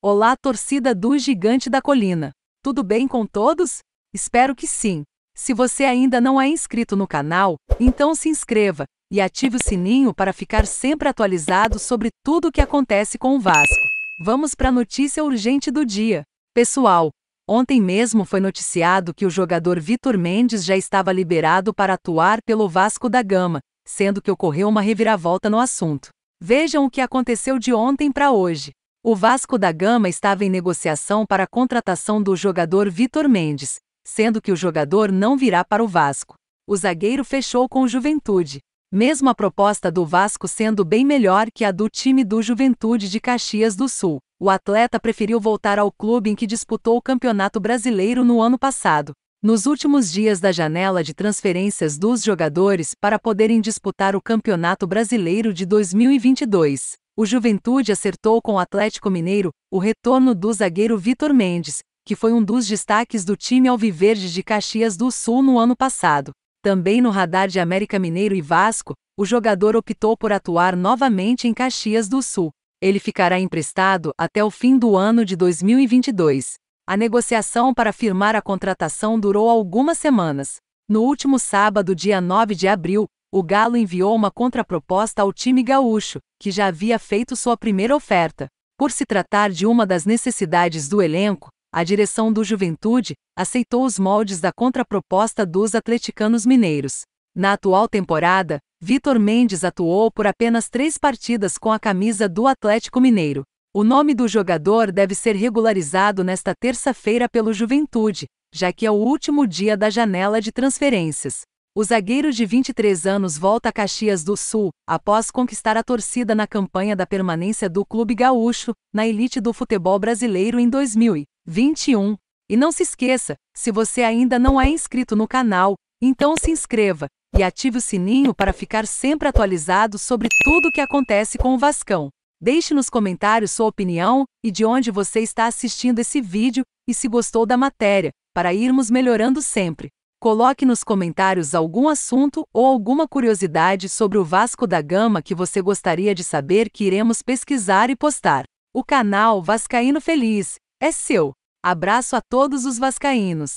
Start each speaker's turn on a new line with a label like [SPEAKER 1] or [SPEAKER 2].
[SPEAKER 1] Olá, torcida do Gigante da Colina! Tudo bem com todos? Espero que sim! Se você ainda não é inscrito no canal, então se inscreva e ative o sininho para ficar sempre atualizado sobre tudo o que acontece com o Vasco. Vamos para a notícia urgente do dia. Pessoal, ontem mesmo foi noticiado que o jogador Vitor Mendes já estava liberado para atuar pelo Vasco da Gama, sendo que ocorreu uma reviravolta no assunto. Vejam o que aconteceu de ontem para hoje. O Vasco da Gama estava em negociação para a contratação do jogador Vitor Mendes, sendo que o jogador não virá para o Vasco. O zagueiro fechou com o Juventude, mesmo a proposta do Vasco sendo bem melhor que a do time do Juventude de Caxias do Sul. O atleta preferiu voltar ao clube em que disputou o Campeonato Brasileiro no ano passado. Nos últimos dias da janela de transferências dos jogadores para poderem disputar o Campeonato Brasileiro de 2022, o Juventude acertou com o Atlético Mineiro o retorno do zagueiro Vitor Mendes, que foi um dos destaques do time alviverde de Caxias do Sul no ano passado. Também no radar de América Mineiro e Vasco, o jogador optou por atuar novamente em Caxias do Sul. Ele ficará emprestado até o fim do ano de 2022. A negociação para firmar a contratação durou algumas semanas. No último sábado, dia 9 de abril, o Galo enviou uma contraproposta ao time gaúcho, que já havia feito sua primeira oferta. Por se tratar de uma das necessidades do elenco, a direção do Juventude aceitou os moldes da contraproposta dos atleticanos mineiros. Na atual temporada, Vitor Mendes atuou por apenas três partidas com a camisa do Atlético Mineiro. O nome do jogador deve ser regularizado nesta terça-feira pelo Juventude, já que é o último dia da janela de transferências. O zagueiro de 23 anos volta a Caxias do Sul, após conquistar a torcida na campanha da permanência do Clube Gaúcho, na elite do futebol brasileiro em 2021. E não se esqueça, se você ainda não é inscrito no canal, então se inscreva e ative o sininho para ficar sempre atualizado sobre tudo o que acontece com o Vascão. Deixe nos comentários sua opinião e de onde você está assistindo esse vídeo e se gostou da matéria, para irmos melhorando sempre. Coloque nos comentários algum assunto ou alguma curiosidade sobre o Vasco da Gama que você gostaria de saber que iremos pesquisar e postar. O canal Vascaíno Feliz é seu. Abraço a todos os vascaínos.